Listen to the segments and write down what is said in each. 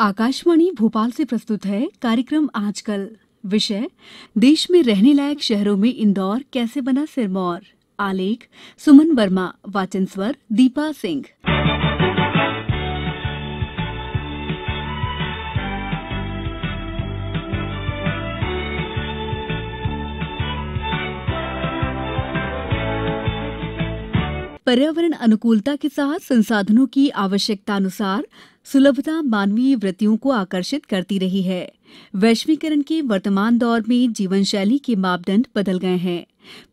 आकाशवाणी भोपाल से प्रस्तुत है कार्यक्रम आजकल विषय देश में रहने लायक शहरों में इंदौर कैसे बना सिरमौर आलेख सुमन वर्मा वाचन स्वर दीपा सिंह पर्यावरण अनुकूलता के साथ संसाधनों की आवश्यकतानुसार सुलभता मानवीय वृत्तियों को आकर्षित करती रही है वैश्वीकरण के वर्तमान दौर में जीवन शैली के मापदंड बदल गए हैं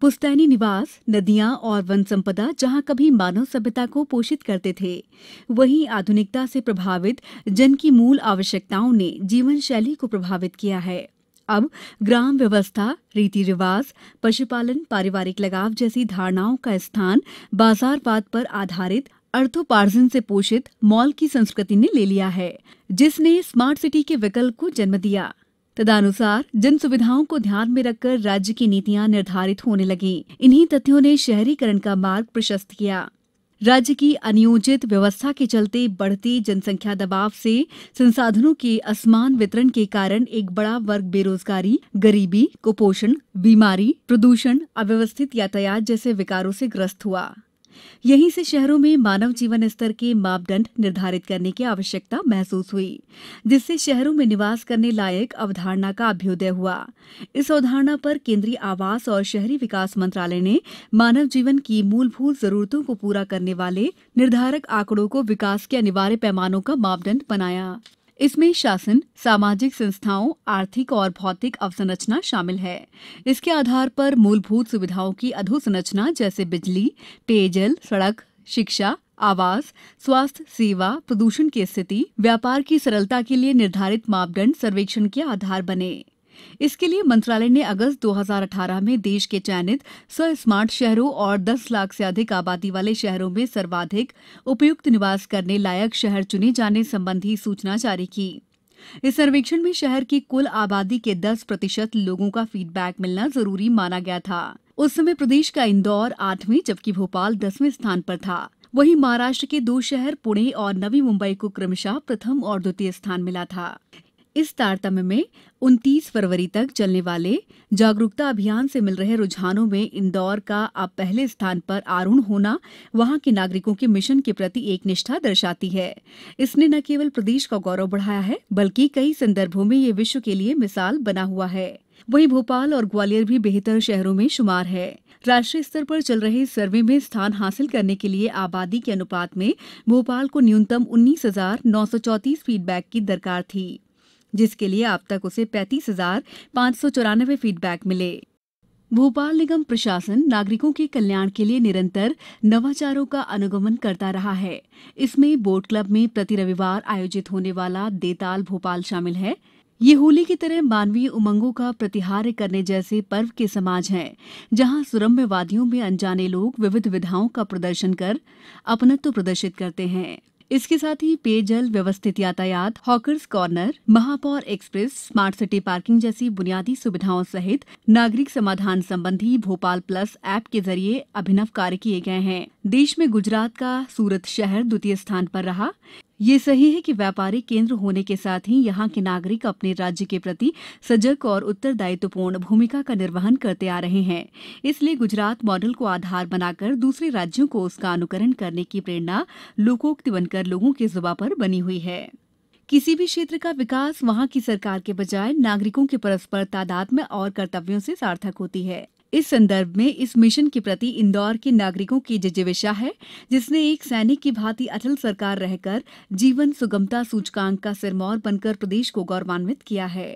पुस्तैनी निवास नदियां और वन संपदा जहां कभी मानव सभ्यता को पोषित करते थे वहीं आधुनिकता से प्रभावित जन की मूल आवश्यकताओं ने जीवन शैली को प्रभावित किया है अब ग्राम व्यवस्था रीति रिवाज पशुपालन पारिवारिक लगाव जैसी धारणाओं का स्थान बाजारवाद पर आधारित अर्थोपार्जन से पोषित मॉल की संस्कृति ने ले लिया है जिसने स्मार्ट सिटी के विकल्प को जन्म दिया तदनुसार जन सुविधाओं को ध्यान में रखकर राज्य की नीतियां निर्धारित होने लगी इन्हीं तथ्यों ने शहरीकरण का मार्ग प्रशस्त किया राज्य की अनियोजित व्यवस्था के चलते बढ़ते जनसंख्या दबाव से संसाधनों के असमान वितरण के कारण एक बड़ा वर्ग बेरोजगारी गरीबी कुपोषण बीमारी प्रदूषण अव्यवस्थित यातायात जैसे विकारों से ग्रस्त हुआ यहीं से शहरों में मानव जीवन स्तर के मापदंड निर्धारित करने की आवश्यकता महसूस हुई जिससे शहरों में निवास करने लायक अवधारणा का अभ्योदय हुआ इस अवधारणा पर केंद्रीय आवास और शहरी विकास मंत्रालय ने मानव जीवन की मूलभूत जरूरतों को पूरा करने वाले निर्धारक आंकड़ों को विकास के अनिवार्य पैमानों का मापदंड बनाया इसमें शासन सामाजिक संस्थाओं आर्थिक और भौतिक अवसंरचना शामिल है इसके आधार पर मूलभूत सुविधाओं की अधोसंरचना जैसे बिजली पेयजल सड़क शिक्षा आवास स्वास्थ्य सेवा प्रदूषण की स्थिति व्यापार की सरलता के लिए निर्धारित मापदंड सर्वेक्षण के आधार बने इसके लिए मंत्रालय ने अगस्त 2018 में देश के चयनित सौ स्मार्ट शहरों और 10 लाख से अधिक आबादी वाले शहरों में सर्वाधिक उपयुक्त निवास करने लायक शहर चुने जाने संबंधी सूचना जारी की इस सर्वेक्षण में शहर की कुल आबादी के 10 प्रतिशत लोगों का फीडबैक मिलना जरूरी माना गया था उस समय प्रदेश का इंदौर आठवें जबकि भोपाल दसवें स्थान पर था वहीं महाराष्ट्र के दो शहर पुणे और नवी मुंबई को क्रमशः प्रथम और द्वितीय स्थान मिला था इस तारतम्य में उन्तीस फरवरी तक चलने वाले जागरूकता अभियान से मिल रहे रुझानों में इंदौर का अब पहले स्थान पर आरूढ़ होना वहां के नागरिकों के मिशन के प्रति एक निष्ठा दर्शाती है इसने न केवल प्रदेश का गौरव बढ़ाया है बल्कि कई संदर्भों में ये विश्व के लिए मिसाल बना हुआ है वही भोपाल और ग्वालियर भी बेहतर शहरों में शुमार है राष्ट्रीय स्तर पर चल रहे सर्वे में स्थान हासिल करने के लिए आबादी के अनुपात में भोपाल को न्यूनतम उन्नीस हजार नौ सौ चौतीस फीडबैक की दरकार थी जिसके लिए अब तक उसे पैंतीस हजार पांच सौ चौरानवे फीडबैक मिले भोपाल निगम प्रशासन नागरिकों के कल्याण के लिए निरंतर नवाचारों का अनुगमन करता रहा है इसमें बोट क्लब में प्रति रविवार आयोजित होने वाला देताल भोपाल शामिल है ये होली की तरह मानवीय उमंगों का प्रतिहार करने जैसे पर्व के समाज हैं जहां वादियों में अनजाने लोग विविध विधाओं का प्रदर्शन कर अपनत्व प्रदर्शित करते हैं इसके साथ ही पेयजल व्यवस्थित यातायात हॉकर्स कॉर्नर महापौर एक्सप्रेस स्मार्ट सिटी पार्किंग जैसी बुनियादी सुविधाओं सहित नागरिक समाधान संबंधी भोपाल प्लस एप के जरिए अभिनव कार्य किए गए हैं देश में गुजरात का सूरत शहर द्वितीय स्थान पर रहा है यह सही है कि व्यापारिक केन्द्र होने के साथ ही यहां के नागरिक अपने राज्य के प्रति सजग और उत्तरदायित्वपूर्ण भूमिका का निर्वहन करते आ रहे हैं इसलिए गुजरात मॉडल को आधार बनाकर दूसरे राज्यों को उसका अनुकरण करने की प्रेरणा लोकोक्ति बनकर लोगों के जुबा पर बनी हुई है किसी भी क्षेत्र का विकास वहां की सरकार के बजाय नागरिकों के परस्पर तादाद में और कर्तव्यों से सार्थक होती है इस संदर्भ में इस मिशन के प्रति इंदौर के नागरिकों की जिज्ञासा है जिसने एक सैनिक की भांति अटल सरकार रहकर जीवन सुगमता सूचकांक का सिरमौर बनकर प्रदेश को गौरवान्वित किया है